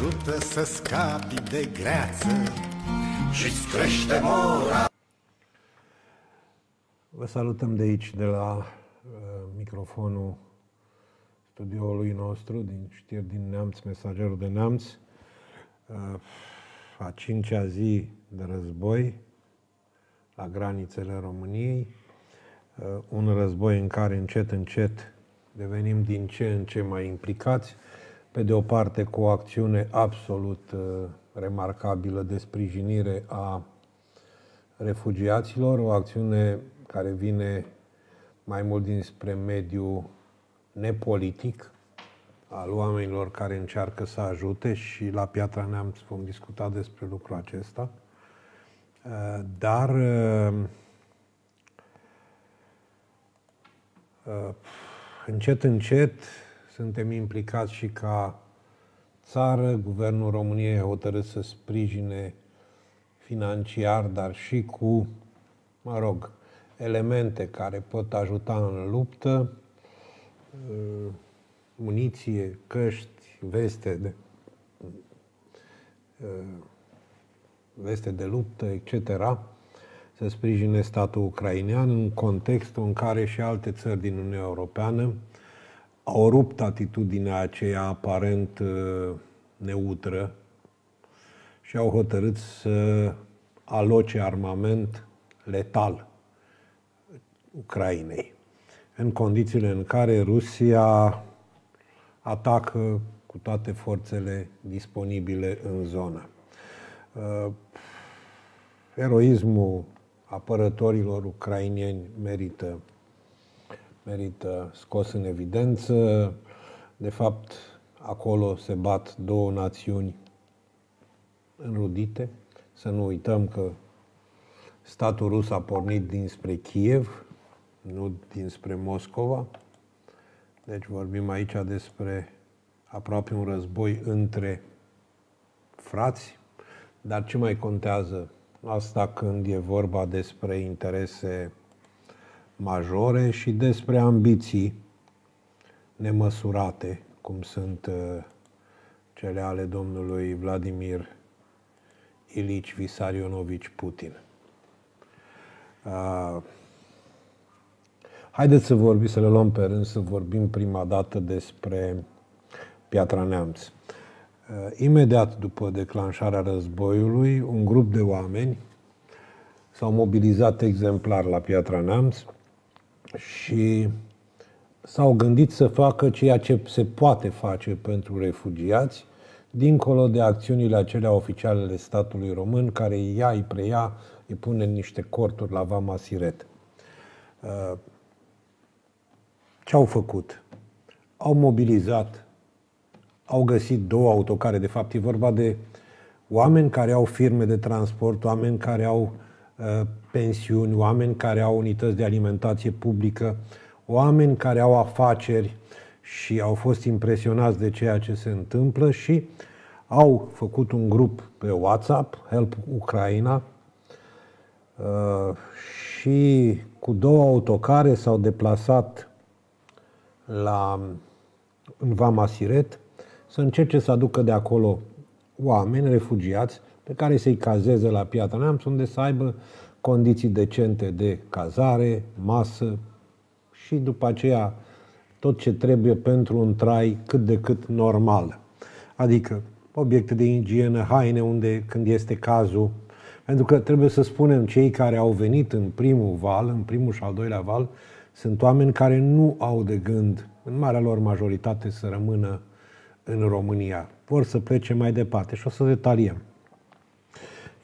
ajută să scapi de greață și crește mora. Vă salutăm de aici, de la uh, microfonul studioului nostru, din știri din Neamț, mesagerul de Neamț. Uh, a cincea zi de război la granițele României, uh, un război în care încet, încet devenim din ce în ce mai implicați, pe de o parte, cu o acțiune absolut uh, remarcabilă de sprijinire a refugiaților, o acțiune care vine mai mult dinspre mediul nepolitic al oamenilor care încearcă să ajute și la Piatra Neamț vom discuta despre lucrul acesta. Uh, dar uh, încet, încet, suntem implicați și ca țară. Guvernul României a hotărât să sprijine financiar, dar și cu, mă rog, elemente care pot ajuta în luptă, uh, muniție, căști, veste de, uh, veste de luptă, etc., să sprijine statul ucrainean în contextul în care și alte țări din Uniunea Europeană au rupt atitudinea aceea aparent uh, neutră și au hotărât să aloce armament letal Ucrainei, în condițiile în care Rusia atacă cu toate forțele disponibile în zonă. Uh, eroismul apărătorilor ucrainieni merită merită scos în evidență. De fapt, acolo se bat două națiuni înrudite. Să nu uităm că statul rus a pornit dinspre Kiev, nu dinspre Moscova. Deci vorbim aici despre aproape un război între frați, dar ce mai contează asta când e vorba despre interese majore și despre ambiții nemăsurate, cum sunt uh, cele ale domnului Vladimir Ilici Visarionovici Putin. Uh, haideți să vorbim, să le luăm pe rând, să vorbim prima dată despre Piatra Neamț. Uh, imediat după declanșarea războiului, un grup de oameni s-au mobilizat exemplar la Piatra Neamț și s-au gândit să facă ceea ce se poate face pentru refugiați, dincolo de acțiunile acelea oficiale ale statului român, care ia, îi preia, îi pune în niște corturi la Vama Siret. Uh, ce au făcut? Au mobilizat, au găsit două autocare, de fapt e vorba de oameni care au firme de transport, oameni care au uh, Uh, pensiuni, oameni care au unități de alimentație publică, oameni care au afaceri și au fost impresionați de ceea ce se întâmplă și au făcut un grup pe WhatsApp, Help Ucraina, uh, și cu două autocare s-au deplasat la, în Vama Siret să încerce să aducă de acolo oameni refugiați pe care să-i cazeze la Piatra Neamț, unde să aibă condiții decente de cazare, masă și după aceea tot ce trebuie pentru un trai cât de cât normal. Adică obiecte de igienă, haine unde când este cazul, pentru că trebuie să spunem, cei care au venit în primul val, în primul și al doilea val, sunt oameni care nu au de gând, în marea lor majoritate, să rămână în România. Vor să plece mai departe și o să detaliem.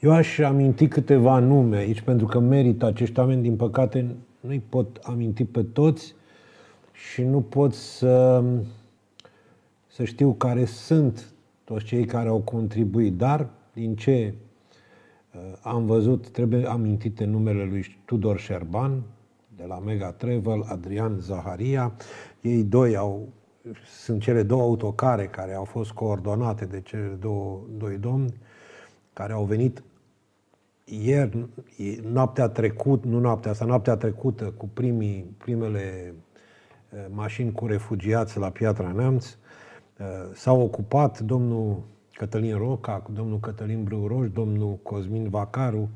Eu aș aminti câteva nume aici, pentru că merită acești oameni, din păcate nu-i pot aminti pe toți și nu pot să, să știu care sunt toți cei care au contribuit, dar din ce uh, am văzut, trebuie amintite numele lui Tudor Șerban, de la Mega Travel, Adrian Zaharia. Ei doi au, sunt cele două autocare care au fost coordonate de cele două, doi domni care au venit ieri, noaptea trecut, nu noaptea asta, noaptea trecută, cu primii, primele mașini cu refugiați la Piatra Neamț, s au ocupat domnul Cătălin Roca, domnul Cătălin Brâuroș, domnul Cosmin Vacaru,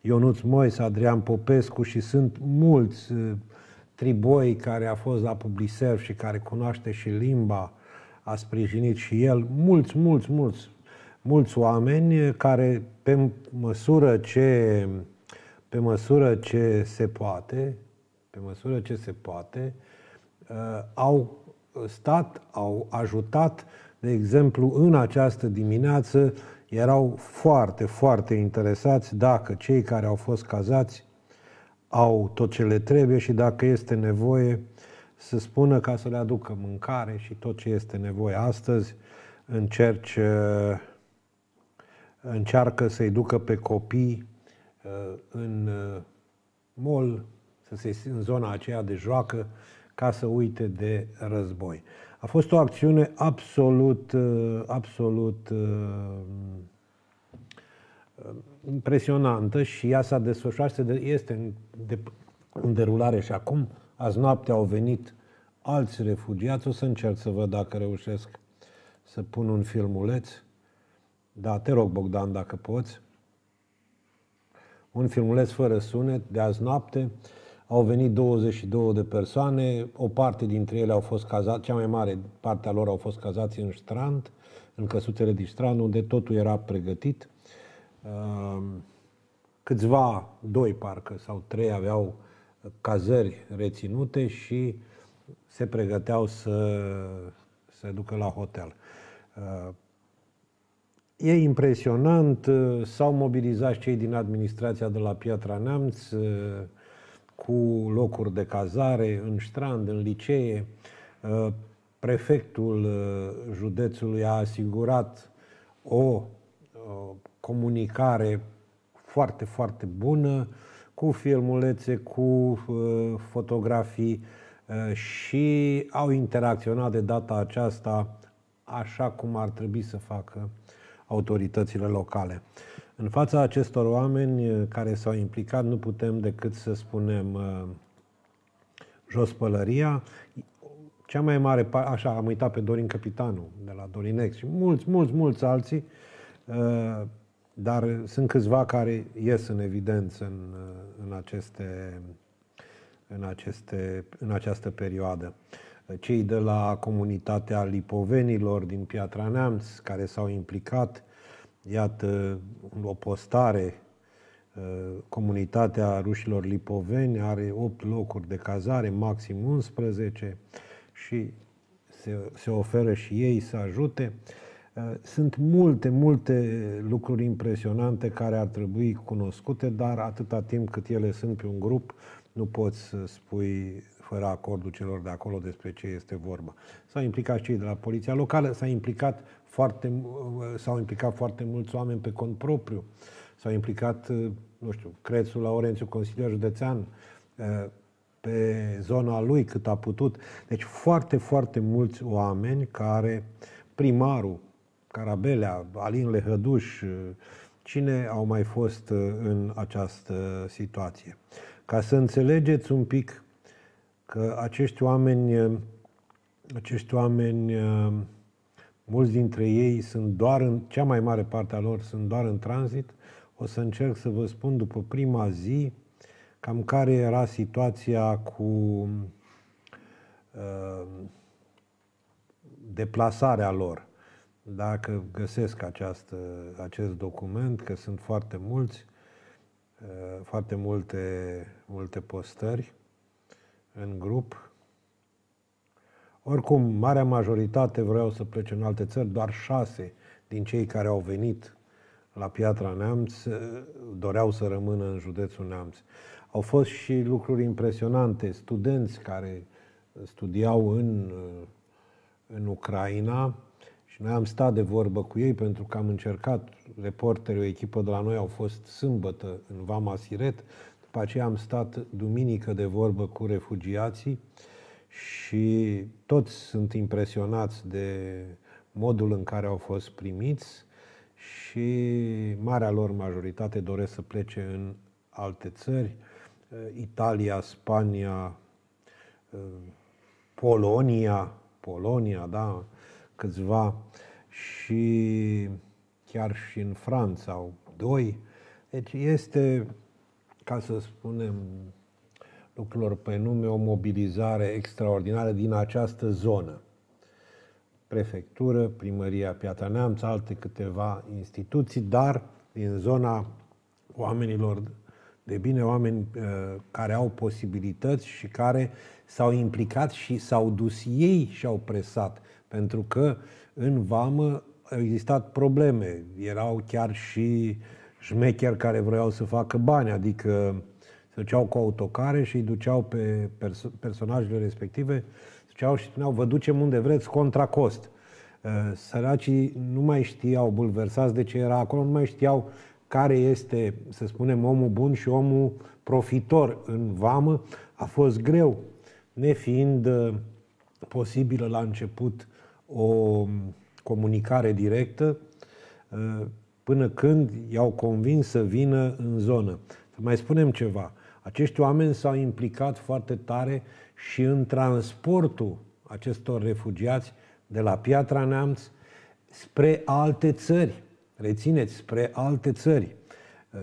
Ionuț Mois, Adrian Popescu și sunt mulți triboi care a fost la Publiserv și care cunoaște și limba, a sprijinit și el, mulți, mulți, mulți mulți oameni care, pe măsură ce, pe măsură ce se poate, pe măsură ce se poate, uh, au stat, au ajutat, de exemplu, în această dimineață erau foarte, foarte interesați dacă cei care au fost cazați au tot ce le trebuie și dacă este nevoie să spună ca să le aducă mâncare și tot ce este nevoie. Astăzi încerci uh, încearcă să-i ducă pe copii uh, în uh, mol, să se în zona aceea de joacă, ca să uite de război. A fost o acțiune absolut, uh, absolut impresionantă și ea s-a desfășurat, este în, de, în derulare și acum. Azi noapte au venit alți refugiați. O să încerc să văd dacă reușesc să pun un filmuleț. Da, te rog, Bogdan, dacă poți. Un filmuleț fără sunet, de azi noapte, au venit 22 de persoane, o parte dintre ele au fost cazați, cea mai mare parte a lor au fost cazați în strand, în căsuțele din strand, unde totul era pregătit. Ehm, câțiva, doi parcă sau trei, aveau cazări reținute și se pregăteau să se ducă la hotel. Ehm, E impresionant, uh, s-au mobilizat cei din administrația de la Piatra Neamț uh, cu locuri de cazare în strand, în licee. Uh, prefectul județului a asigurat o comunicare foarte, foarte bună, cu filmulețe, cu fotografii și au interacționat de data aceasta așa cum ar trebui să facă autoritățile locale. În fața acestor oameni eh, care s-au implicat, nu putem decât să spunem eh, jos pălăria. Cea mai mare, așa, am uitat pe Dorin Capitanu de la Dorinex și mulți, mulți, mulți alții, eh, dar sunt câțiva care ies în evidență în, în, aceste, în, aceste, în această perioadă cei de la comunitatea lipovenilor din Piatra Neamț care s-au implicat. Iată o postare, uh, comunitatea rușilor lipoveni are 8 locuri de cazare, maxim 11 și se, se oferă și ei să ajute. Uh, sunt multe, multe lucruri impresionante care ar trebui cunoscute, dar atâta timp cât ele sunt pe un grup, nu poți să spui fără acordul celor de acolo despre ce este vorba. S-au implicat cei de la poliția locală, s-au implicat foarte, uh, s-au implicat foarte mulți oameni pe cont propriu, s-au implicat, uh, nu știu, Crețul Laurențiu, Consiliul Județean, uh, pe zona lui cât a putut. Deci foarte, foarte mulți oameni care, primarul, Carabelea, Alin Lehăduș, cine au mai fost în această situație. Ca să înțelegeți un pic că acești oameni, eh, acești oameni, eh, mulți dintre ei sunt doar în, cea mai mare parte a lor sunt doar în tranzit, o să încerc să vă spun după prima zi cam care era situația cu uh, deplasarea lor. Dacă găsesc această, acest document, că sunt foarte mulți, uh, foarte multe, multe postări, în grup. Oricum, marea majoritate vreau să plece în alte țări, doar șase din cei care au venit la Piatra Neamț eh, doreau să rămână în județul Neamț. Au fost și lucruri impresionante, studenți care studiau în, eh, în Ucraina și noi am stat de vorbă cu ei pentru că am încercat, reporterii, o echipă de la noi au fost sâmbătă în Vama Siret după aceea am stat duminică de vorbă cu refugiații și toți sunt impresionați de modul în care au fost primiți și marea lor majoritate doresc să plece în alte țări, eh, Italia, Spania, eh, Polonia, Polonia, da, câțiva, și chiar și în Franța au doi. Deci este ca să spunem lucrurilor pe nume, o mobilizare extraordinară din această zonă. Prefectură, Primăria Piatra Neamț, alte câteva instituții, dar din zona oamenilor de bine, oameni uh, care au posibilități și care s-au implicat și s-au dus ei și au presat, pentru că în vamă au existat probleme. Erau chiar și uh, șmecheri care vreau să facă bani, adică se duceau cu autocare și îi duceau pe perso- personajele respective, se duceau și spuneau, vă ducem unde vreți, contra cost. Uh, săracii nu mai știau, bulversați de ce era acolo, nu mai știau care este, să spunem, omul bun și omul profitor în vamă. A fost greu, nefiind uh, posibilă la început o um, comunicare directă, uh, până când i-au convins să vină în zonă. Să mai spunem ceva. Acești oameni s-au implicat foarte tare și în transportul acestor refugiați de la Piatra Neamț spre alte țări. Rețineți, spre alte țări.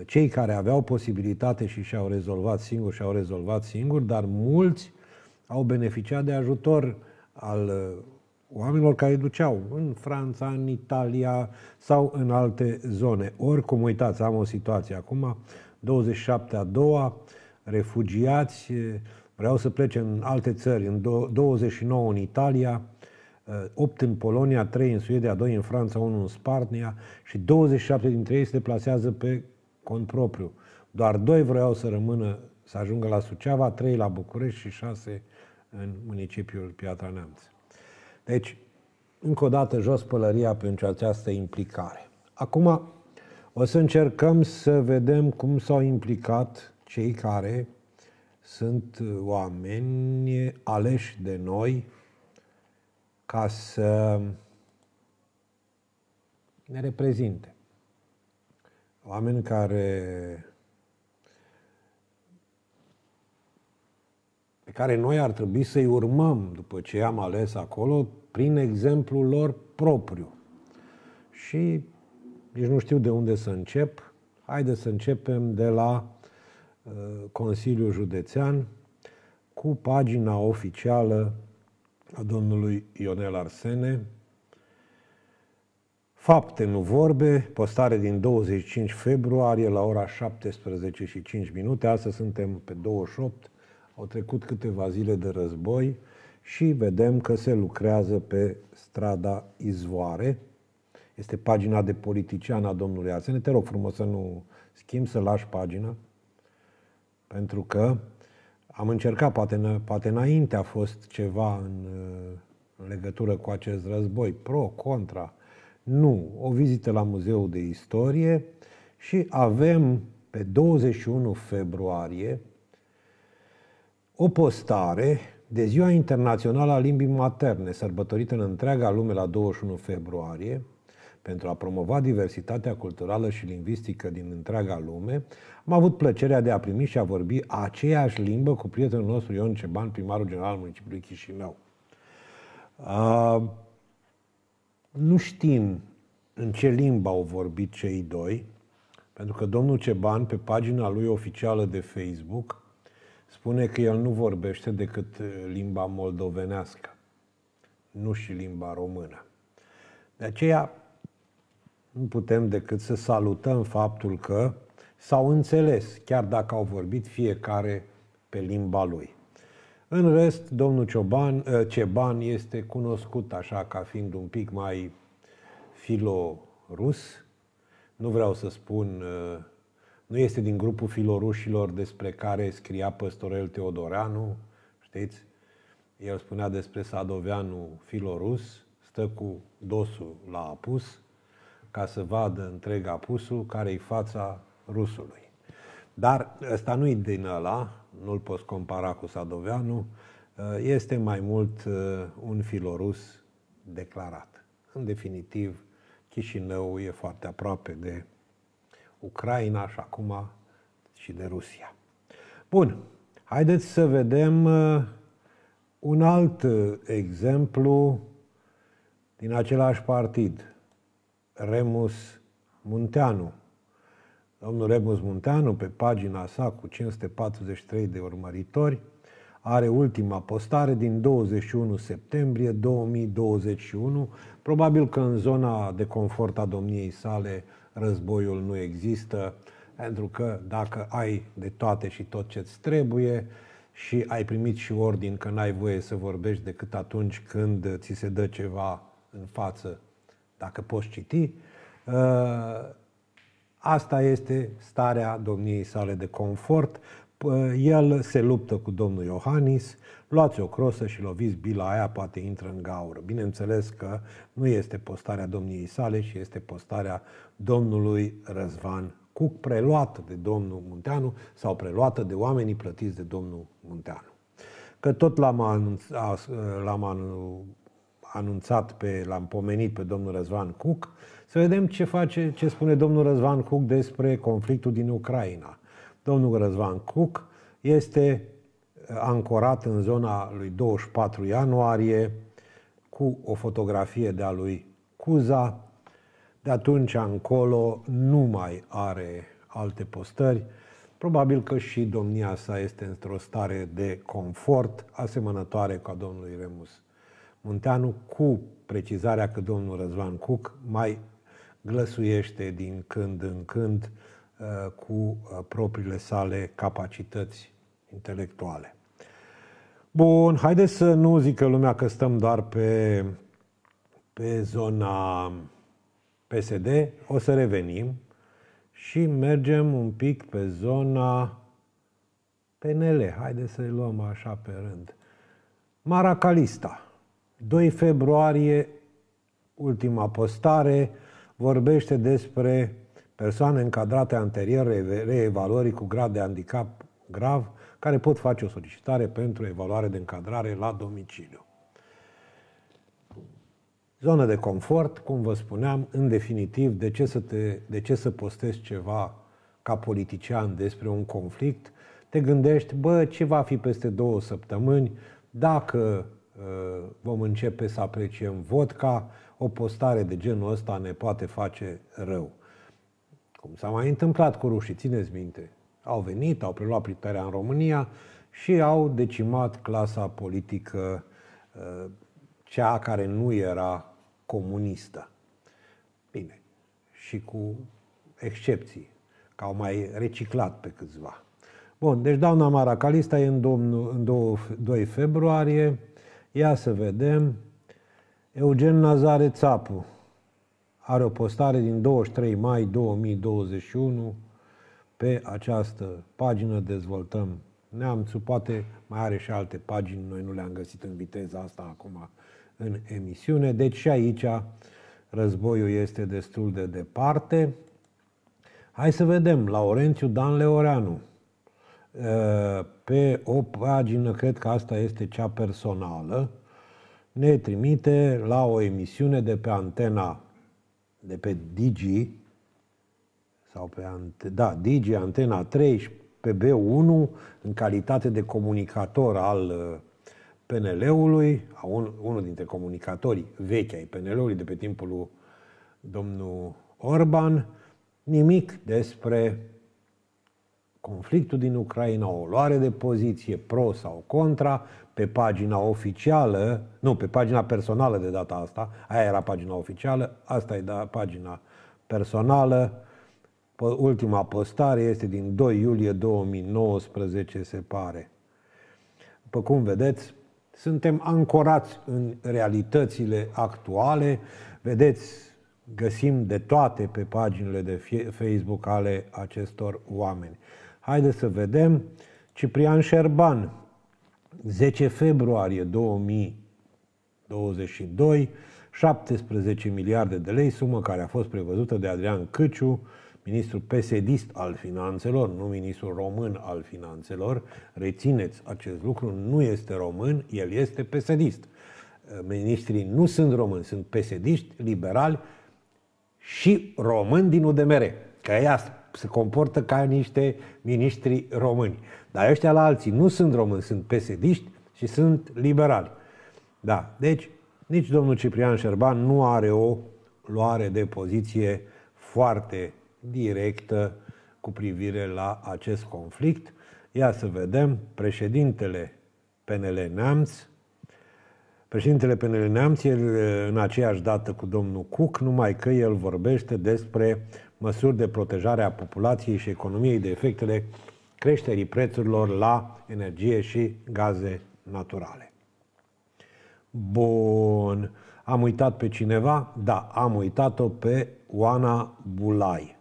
Cei care aveau posibilitate și și-au rezolvat singuri, și-au rezolvat singuri, dar mulți au beneficiat de ajutor al oamenilor care duceau în Franța, în Italia sau în alte zone. Oricum, uitați, am o situație acum, 27 a doua, refugiați, eh, vreau să plece în alte țări, în 29 în Italia, 8 eh, în Polonia, 3 în Suedia, 2 în Franța, 1 în Spania și 27 dintre ei se plasează pe cont propriu. Doar 2 vreau să rămână, să ajungă la Suceava, 3 la București și 6 în municipiul Piatra Neamță. Deci, încă o dată, jos pălăria pentru această implicare. Acum, o să încercăm să vedem cum s-au implicat cei care sunt oameni aleși de noi ca să ne reprezinte. Oameni care pe care noi ar trebui să-i urmăm după ce am ales acolo prin exemplul lor propriu. Și nici nu știu de unde să încep. Haideți să începem de la uh, Consiliul Județean cu pagina oficială a domnului Ionel Arsene. Fapte, nu vorbe, postare din 25 februarie la ora 17 și 5 minute. Astăzi suntem pe 28, au trecut câteva zile de război și vedem că se lucrează pe strada Izvoare. Este pagina de politician a domnului Arsene. Te rog frumos să nu schimb să lași pagina, pentru că am încercat, poate, poate înainte a fost ceva în, în legătură cu acest război, pro, contra. Nu, o vizită la Muzeul de Istorie și avem pe 21 februarie o postare de Ziua Internațională a Limbii Materne, sărbătorită în întreaga lume la 21 februarie, pentru a promova diversitatea culturală și lingvistică din întreaga lume, am avut plăcerea de a primi și a vorbi aceeași limbă cu prietenul nostru Ion Ceban, primarul general al municipiului Chișinău. Uh, nu știm în ce limbă au vorbit cei doi, pentru că domnul Ceban, pe pagina lui oficială de Facebook, spune că el nu vorbește decât uh, limba moldovenească, nu și limba română. De aceea, nu putem decât să salutăm faptul că s-au înțeles, chiar dacă au vorbit fiecare pe limba lui. În rest, domnul Cioban, uh, Ceban este cunoscut așa ca fiind un pic mai filorus, nu vreau să spun uh, nu este din grupul filorușilor despre care scria Păstorel Teodoreanu, știți? El spunea despre Sadoveanu filorus, stă cu dosul la apus, ca să vadă întreg apusul care-i fața rusului. Dar ăsta nu-i din ăla, nu-l poți compara cu Sadoveanu, este mai mult uh, un filorus declarat. În definitiv, Chișinău e foarte aproape de Ucraina și acum și de Rusia. Bun, haideți să vedem uh, un alt uh, exemplu din același partid, Remus Munteanu. Domnul Remus Munteanu, pe pagina sa cu 543 de urmăritori, are ultima postare din 21 septembrie 2021. Probabil că în zona de confort a domniei sale războiul nu există, pentru că dacă ai de toate și tot ce-ți trebuie și ai primit și ordin că n-ai voie să vorbești decât atunci când ți se dă ceva în față, dacă poți citi, ă, asta este starea domniei sale de confort. El se luptă cu domnul Iohannis, luați o crosă și loviți bila aia, poate intră în gaură. Bineînțeles că nu este postarea domniei sale și este postarea domnului Răzvan Cuc, preluată de domnul Munteanu sau preluată de oamenii plătiți de domnul Munteanu. Că tot l-am, anunț, l-am anunțat, pe, l-am pomenit pe domnul Răzvan Cuc, să vedem ce face, ce spune domnul Răzvan Cuc despre conflictul din Ucraina. Domnul Răzvan Cuc este ancorat în zona lui 24 ianuarie cu o fotografie de-a lui Cuza. De atunci încolo nu mai are alte postări. Probabil că și domnia sa este într-o stare de confort asemănătoare a domnului Remus Munteanu, cu precizarea că domnul Răzvan Cuc mai glăsuiește din când în când uh, cu uh, propriile sale capacități intelectuale. Bun, haideți să nu zică lumea că stăm doar pe, pe zona PSD. O să revenim și mergem un pic pe zona PNL. Haideți să-i luăm așa pe rând. Maracalista. 2 februarie, ultima postare, vorbește despre persoane încadrate anterior reevaluării cu grad de handicap grav care pot face o solicitare pentru evaluare de încadrare la domiciliu. Zona de confort, cum vă spuneam, în definitiv, de ce să, te, de ce să postezi ceva ca politician despre un conflict, te gândești, bă, ce va fi peste două săptămâni, dacă uh, vom începe să apreciem vodka, o postare de genul ăsta ne poate face rău. Cum s-a mai întâmplat cu rușii, țineți minte, au venit, au preluat puterea în România și au decimat clasa politică, eh, cea care nu era comunistă. Bine, și cu excepții, că au mai reciclat pe câțiva. Bun, deci doamna Maracalista e în, domnul, în 2 februarie. Ia să vedem. Eugen Nazare Țapu are o postare din 23 mai 2021 pe această pagină dezvoltăm neamțul, poate mai are și alte pagini, noi nu le-am găsit în viteza asta acum în emisiune, deci și aici războiul este destul de departe. Hai să vedem, Laurențiu Dan Leoreanu, ă, pe o pagină, cred că asta este cea personală, ne trimite la o emisiune de pe antena de pe Digi, sau pe da, Digi, Antena 3 pe B1 în calitate de comunicator al uh, PNL-ului, a un, unul dintre comunicatorii vechi ai PNL-ului de pe timpul lui domnul Orban, nimic despre conflictul din Ucraina, o luare de poziție pro sau contra pe pagina oficială, nu, pe pagina personală de data asta, aia era pagina oficială, asta e da, pagina personală ultima postare este din 2 iulie 2019, se pare. După cum vedeți, suntem ancorați în realitățile actuale. Vedeți, găsim de toate pe paginile de Facebook ale acestor oameni. Haideți să vedem. Ciprian Șerban, 10 februarie 2022, 17 miliarde de lei, sumă care a fost prevăzută de Adrian Căciu ministru psd al finanțelor, nu ministru român al finanțelor. Rețineți acest lucru, nu este român, el este psd Ministrii nu sunt români, sunt psd liberali și români din UDMR, că ea se comportă ca niște miniștri români. Dar ăștia la alții nu sunt români, sunt psd și sunt liberali. Da, deci nici domnul Ciprian Șerban nu are o luare de poziție foarte directă cu privire la acest conflict. Ia să vedem, președintele PNL Neamț, președintele PNL Neamț, el, în aceeași dată cu domnul Cuc, numai că el vorbește despre măsuri de protejare a populației și economiei de efectele creșterii prețurilor la energie și gaze naturale. Bun. Am uitat pe cineva? Da, am uitat-o pe Oana Bulai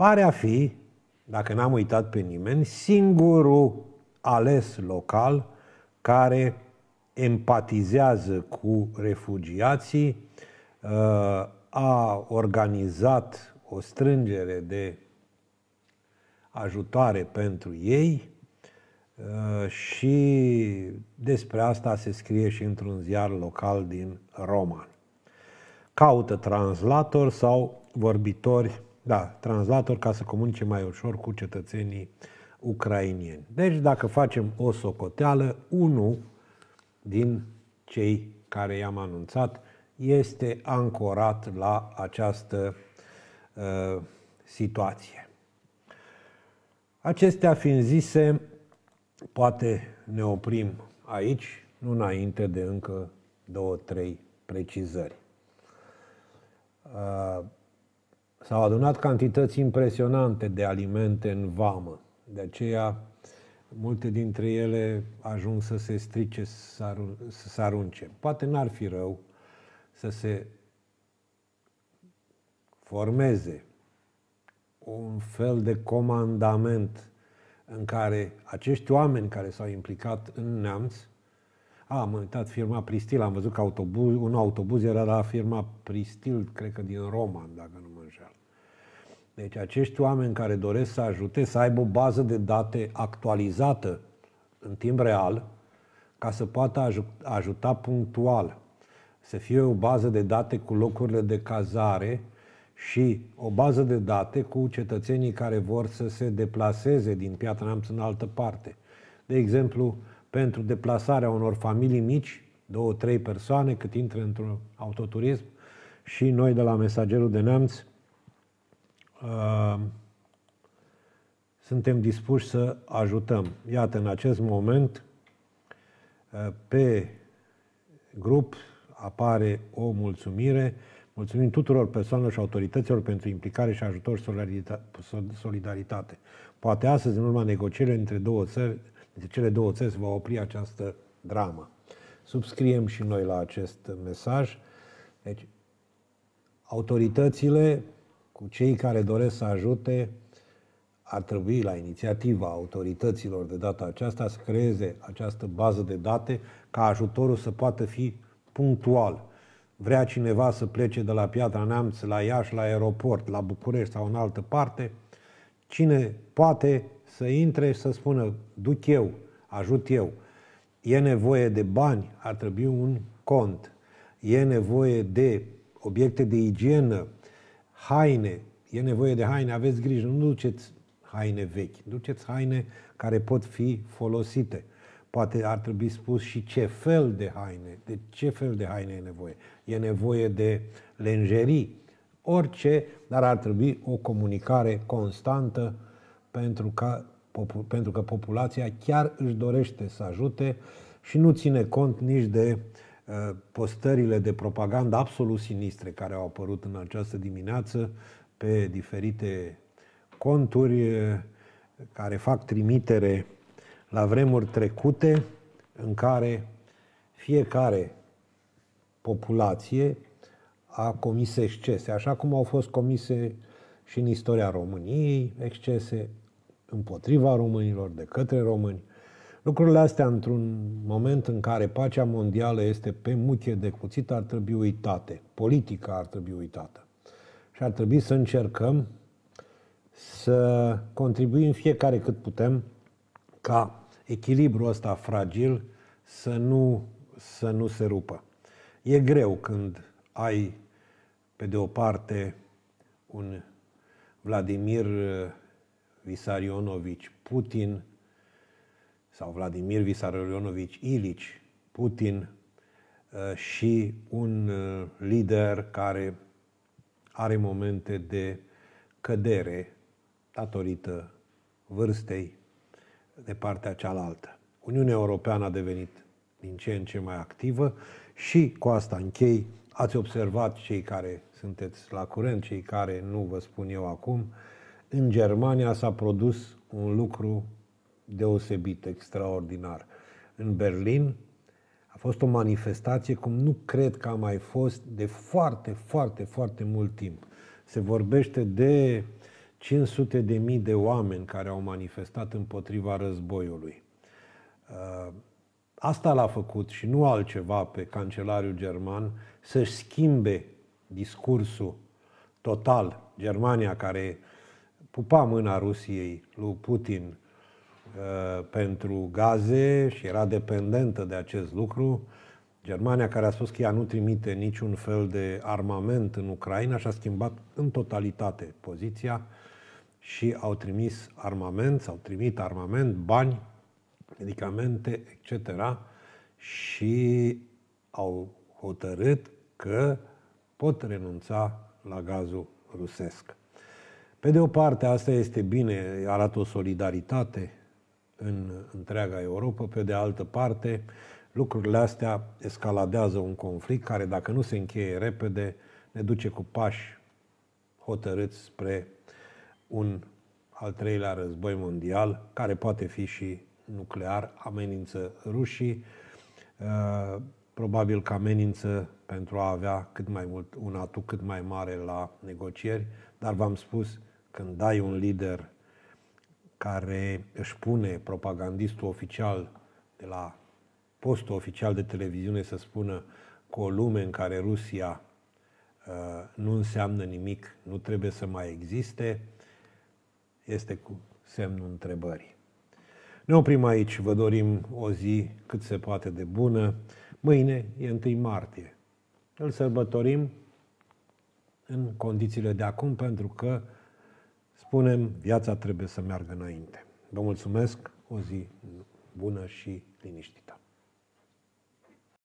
pare a fi, dacă n-am uitat pe nimeni, singurul ales local care empatizează cu refugiații, uh, a organizat o strângere de ajutoare pentru ei uh, și despre asta se scrie și într-un ziar local din Roman. Caută translator sau vorbitori da, translator ca să comunice mai ușor cu cetățenii ucrainieni. Deci, dacă facem o socoteală, unul din cei care i-am anunțat este ancorat la această uh, situație. Acestea fiind zise, poate ne oprim aici, nu înainte de încă două, trei precizări. Uh, S-au adunat cantități impresionante de alimente în vamă. De aceea, multe dintre ele ajung să se strice, să se arunce. Poate n-ar fi rău să se formeze un fel de comandament în care acești oameni care s-au implicat în neamț a, am uitat firma Pristil, am văzut că autobuz, un autobuz era la firma Pristil, cred că din Roma, dacă nu mă înșel. Deci acești oameni care doresc să ajute să aibă o bază de date actualizată în timp real, ca să poată ajuta punctual. Să fie o bază de date cu locurile de cazare și o bază de date cu cetățenii care vor să se deplaseze din Piatra Neamț în altă parte. De exemplu, pentru deplasarea unor familii mici, două, trei persoane, cât intră într-un autoturism. Și noi de la Mesagerul de Neamț uh, suntem dispuși să ajutăm. Iată, în acest moment, uh, pe grup apare o mulțumire. Mulțumim tuturor persoanelor și autorităților pentru implicare și ajutor solidaritate. Poate astăzi, în urma negocierilor între două țări, între cele două țări se va opri această dramă. Subscriem și noi la acest mesaj. Deci, autoritățile cu cei care doresc să ajute ar trebui, la inițiativa autorităților de data aceasta, să creeze această bază de date ca ajutorul să poată fi punctual. Vrea cineva să plece de la Piatra Neamț la Iași, la aeroport, la București sau în altă parte, cine poate să intre și să spună, duc eu, ajut eu. E nevoie de bani, ar trebui un cont. E nevoie de obiecte de igienă, haine, e nevoie de haine, aveți grijă, nu duceți haine vechi, duceți haine care pot fi folosite. Poate ar trebui spus și ce fel de haine, de ce fel de haine e nevoie. E nevoie de lenjerii, orice, dar ar trebui o comunicare constantă pentru că, pentru că populația chiar își dorește să ajute și nu ține cont nici de uh, postările de propagandă absolut sinistre care au apărut în această dimineață pe diferite conturi uh, care fac trimitere la vremuri trecute în care fiecare populație a comis excese, așa cum au fost comise și în istoria României excese, împotriva românilor, de către români. Lucrurile astea, într-un moment în care pacea mondială este pe muche de cuțit, ar trebui uitate. Politica ar trebui uitată. Și ar trebui să încercăm să contribuim fiecare cât putem ca echilibrul ăsta fragil să nu, să nu se rupă. E greu când ai, pe de o parte, un Vladimir Visarionovici Putin sau Vladimir Visarionovici Ilici Putin uh, și un uh, lider care are momente de cădere datorită vârstei de partea cealaltă. Uniunea Europeană a devenit din ce în ce mai activă și cu asta închei. Ați observat cei care sunteți la curent, cei care nu vă spun eu acum, în Germania s-a produs un lucru deosebit, extraordinar. În Berlin a fost o manifestație cum nu cred că a mai fost de foarte, foarte, foarte mult timp. Se vorbește de 500 de mii de oameni care au manifestat împotriva războiului. Uh, asta l-a făcut și nu altceva pe cancelariul german să-și schimbe discursul total. Germania, care pupa mâna Rusiei lui Putin uh, pentru gaze și era dependentă de acest lucru. Germania, care a spus că ea nu trimite niciun fel de armament în Ucraina, și-a schimbat în totalitate poziția și au trimis armament, au trimit armament, bani, medicamente, etc. Și au hotărât că pot renunța la gazul rusesc. Pe de o parte, asta este bine, arată o solidaritate în întreaga Europa, pe de altă parte, lucrurile astea escaladează un conflict care, dacă nu se încheie repede, ne duce cu pași hotărâți spre un al treilea război mondial, care poate fi și nuclear, amenință rușii, uh, probabil că amenință pentru a avea cât mai mult, un atu cât mai mare la negocieri, dar v-am spus, când ai un lider care își pune propagandistul oficial de la postul oficial de televiziune să spună cu o lume în care Rusia uh, nu înseamnă nimic, nu trebuie să mai existe, este cu semnul întrebării. Ne oprim aici, vă dorim o zi cât se poate de bună. Mâine e 1 martie. Îl sărbătorim în condițiile de acum pentru că spunem, viața trebuie să meargă înainte. Vă mulțumesc, o zi bună și liniștită!